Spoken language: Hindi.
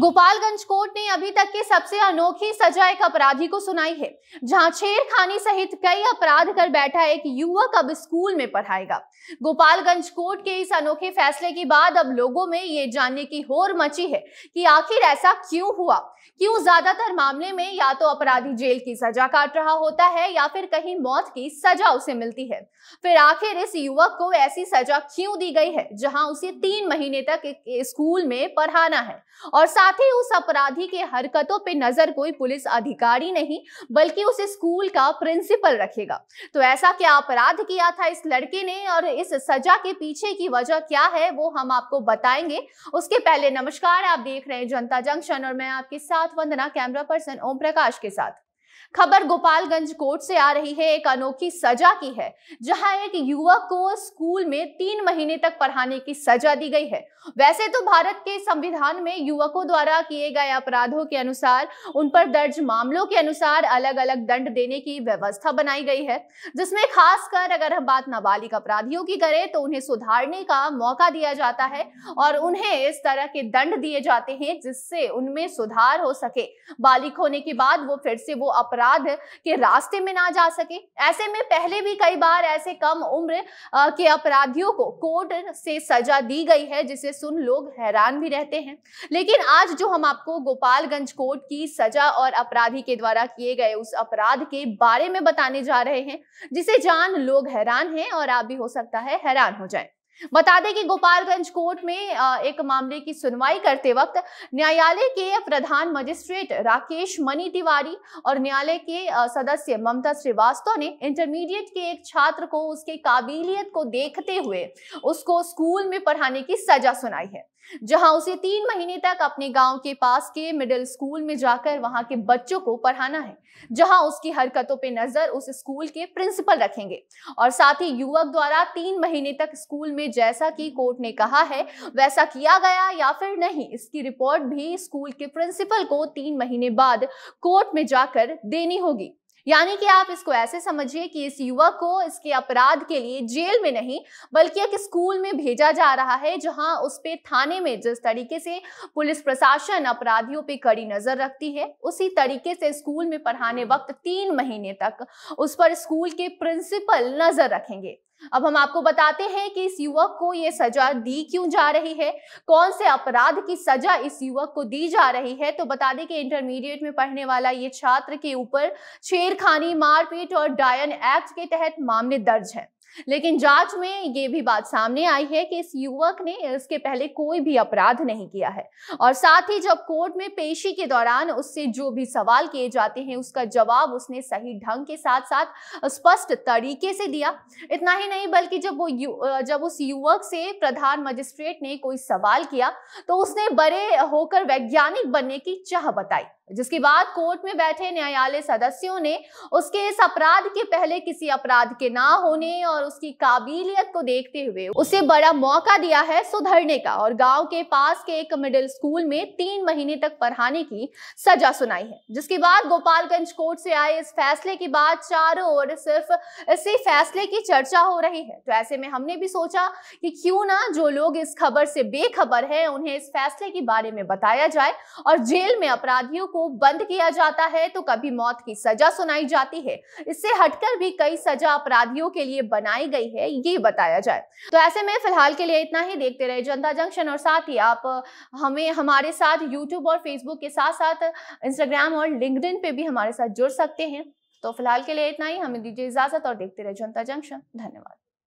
गोपालगंज कोर्ट ने अभी तक के सबसे अनोखी सजा एक अपराधी को सुनाई है जहां छेड़खानी सहित कई अपराध कर बैठा एक युवक अब स्कूल में पढ़ाएगा गोपालगंज कोर्ट के इस अनोखे फैसले के बाद अब लोगों में ये जानने की होर मची है कि आखिर ऐसा क्यों हुआ क्यों ज्यादातर मामले में या तो अपराधी जेल की सजा काट रहा होता है या फिर कहीं मौत की सजा उसे मिलती है फिर आखिर इस युवक को ऐसी सजा क्यों दी गई है जहां उसे तीन महीने तक स्कूल में पढ़ाना है और साथ साथ ही उस अपराधी के हरकतों पे नजर कोई पुलिस अधिकारी नहीं बल्कि उस स्कूल का प्रिंसिपल रखेगा तो ऐसा क्या अपराध किया था इस लड़के ने और इस सजा के पीछे की वजह क्या है वो हम आपको बताएंगे उसके पहले नमस्कार आप देख रहे हैं जनता जंक्शन और मैं आपके साथ वंदना कैमरा पर्सन ओम प्रकाश के साथ खबर गोपालगंज कोर्ट से आ रही है एक अनोखी सजा की है जहां एक युवक को स्कूल में तीन महीने तक पढ़ाने की सजा दी गई है वैसे तो भारत के संविधान में युवकों द्वारा किए गए अपराधों के अनुसार उन पर दर्ज मामलों के अनुसार अलग अलग दंड देने की व्यवस्था बनाई गई है जिसमें खासकर अगर हम बात नाबालिग अपराधियों की करें तो उन्हें सुधारने का मौका दिया जाता है और उन्हें इस तरह के दंड दिए जाते हैं जिससे उनमें सुधार हो सके बालिक होने के बाद वो फिर से वो अपराध के रास्ते में ना जा सके ऐसे में पहले भी कई बार ऐसे कम उम्र के अपराधियों को कोर्ट से सजा दी गई है जिसे सुन लोग हैरान भी रहते हैं लेकिन आज जो हम आपको गोपालगंज कोर्ट की सजा और अपराधी के द्वारा किए गए उस अपराध के बारे में बताने जा रहे हैं जिसे जान लोग हैरान हैं और आप भी हो सकता है हैरान हो जाए बता दें कि गोपालगंज कोर्ट में एक मामले की सुनवाई करते वक्त न्यायालय के प्रधान मजिस्ट्रेट राकेश मणि तिवारी और न्यायालय के सदस्य ममता श्रीवास्तव ने इंटरमीडिएट के एक छात्र को उसके काबिलियत को देखते हुए उसको स्कूल में पढ़ाने की सजा सुनाई है जहां उसे तीन महीने तक अपने गांव के पास के मिडिल स्कूल में जाकर वहां के बच्चों को पढ़ाना है जहां उसकी हरकतों पर नजर उस स्कूल के प्रिंसिपल रखेंगे और साथ ही युवक द्वारा तीन महीने तक स्कूल में में जैसा कि कोर्ट ने कहा है वैसा किया गया या फिर नहीं इसकी रिपोर्ट भी स्कूल के प्रिंसिपल को तीन महीने बाद कोर्ट में जाकर देनी होगी यानी कि आप इसको ऐसे समझिए कि इस युवक को इसके अपराध के लिए जेल में नहीं बल्कि एक स्कूल में भेजा जा रहा है जहां उस पे थाने में जिस तरीके से पुलिस प्रशासन अपराधियों पे कड़ी नजर रखती है उसी तरीके से स्कूल में पढ़ाने हम्म। वक्त तीन महीने तक उस पर स्कूल के प्रिंसिपल नजर रखेंगे अब हम आपको बताते हैं कि इस युवक को ये सजा दी क्यों जा रही है कौन से अपराध की सजा इस युवक को दी जा रही है तो बता दें कि इंटरमीडिएट में पढ़ने वाला ये छात्र के ऊपर छह खानी मारपीट और डायन एक्ट के तहत मामले दर्ज हैं लेकिन जांच में ये भी बात सामने आई है कि इस युवक ने इसके पहले कोई भी अपराध नहीं किया है और साथ ही जब कोर्ट में पेशी के दौरान उससे जो भी सवाल किए जाते हैं उसका जवाब उसने सही ढंग के साथ साथ स्पष्ट तरीके से दिया इतना ही नहीं बल्कि जब वो जब उस युवक से प्रधान मजिस्ट्रेट ने कोई सवाल किया तो उसने बड़े होकर वैज्ञानिक बनने की चाह बताई जिसके बाद कोर्ट में बैठे न्यायालय सदस्यों ने उसके इस अपराध के पहले किसी अपराध के ना होने और और उसकी काबिलियत को देखते हुए उसे बड़ा मौका दिया है सुधरने का और गांव के पास के एक मिडिल स्कूल में तीन महीने तक पढ़ाने की सजा सुनाई है जिसके बाद गोपालगंज कोर्ट से आए इस फैसले के बाद चारों ओर सिर्फ इसी फैसले की चर्चा हो रही है तो ऐसे में हमने भी सोचा कि क्यों ना जो लोग इस खबर से बेखबर है उन्हें इस फैसले के बारे में बताया जाए और जेल में अपराधियों को बंद किया जाता है तो कभी मौत की सजा सुनाई जाती है इससे हटकर भी कई सजा अपराधियों के लिए बना बनाई गई है ये बताया जाए तो ऐसे में फिलहाल के लिए इतना ही देखते रहे जनता जंक्शन और साथ ही आप हमें हमारे साथ यूट्यूब और फेसबुक के साथ साथ इंस्टाग्राम और लिंकड पे भी हमारे साथ जुड़ सकते हैं तो फिलहाल के लिए इतना ही हमें दीजिए इजाजत और देखते रहे जनता जंक्शन धन्यवाद